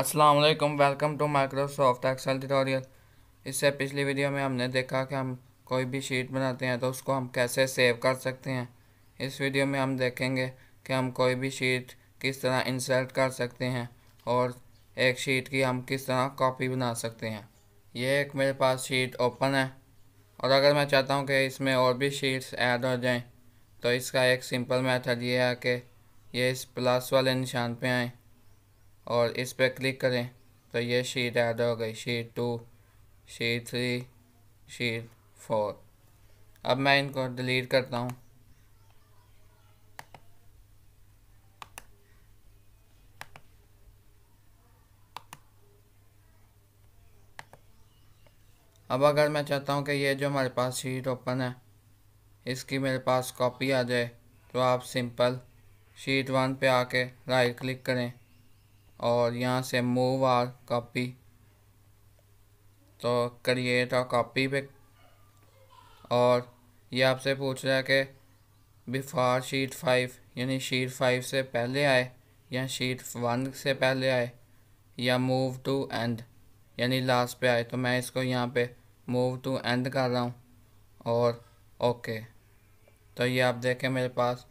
अस्सलाम वालेकुम welcome to Microsoft Excel tutorial इससे पिछली वीडियो में हमने देखा कि हम कोई भी शीट बनाते हैं तो उसको हम कैसे सेव कर सकते हैं इस वीडियो में हम देखेंगे कि हम कोई भी शीट किस तरह इंसर्ट कर सकते हैं और एक शीट की हम किस तरह कॉपी बना सकते हैं ये एक मेरे पास शीट ओपन है और अगर मैं चाहता हूँ कि इसमें और भी शीट्स ऐड हो जाएँ तो इसका एक सिंपल मैथड ये है कि ये इस प्लस वाले निशान पर आएँ और इस पर क्लिक करें तो ये शीट ऐड हो गई sheet two sheet three sheet four अब मैं इनको डिलीट करता हूँ अब अगर मैं चाहता हूँ कि ये जो हमारे पास शीट ओपन है इसकी मेरे पास कॉपी आ जाए तो आप सिंपल शीट वन पे आके राइट क्लिक करें और यहाँ से मूव आर कॉपी तो क्रिएट और कॉपी पे और ये आपसे पूछ रहा है कि बिफार शीट फाइव यानी शीट फाइव से पहले आए या शीट वन से पहले आए या मूव टू एंड यानी लास्ट पे आए तो मैं इसको यहाँ पे मूव टू एंड कर रहा हूँ और ओके तो ये आप देखें मेरे पास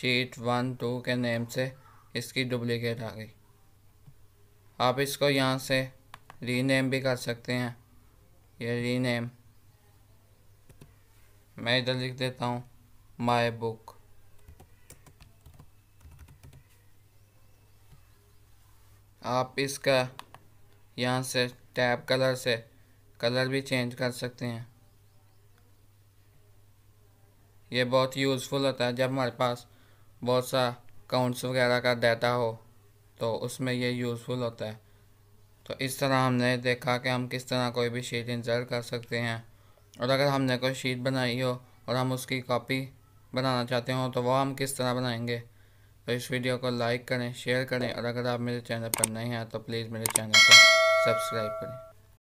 शीट वन टू के नेम से इसकी डुप्लिकेट आ गई आप इसको यहाँ से रीनेम भी कर सकते हैं ये रीनेम मैं इधर लिख देता हूँ माय बुक आप इसका यहाँ से टैब कलर से कलर भी चेंज कर सकते हैं ये बहुत यूज़फुल होता है जब हमारे पास बहुत सा अकाउंट्स वगैरह का डाटा हो तो उसमें ये यूज़फुल होता है तो इस तरह हमने देखा कि हम किस तरह कोई भी शीट इंसर्ट कर सकते हैं और अगर हमने कोई शीट बनाई हो और हम उसकी कॉपी बनाना चाहते हो तो वह हम किस तरह बनाएंगे तो इस वीडियो को लाइक करें शेयर करें और अगर आप मेरे चैनल पर नए हैं तो प्लीज़ मेरे चैनल को सब्सक्राइब करें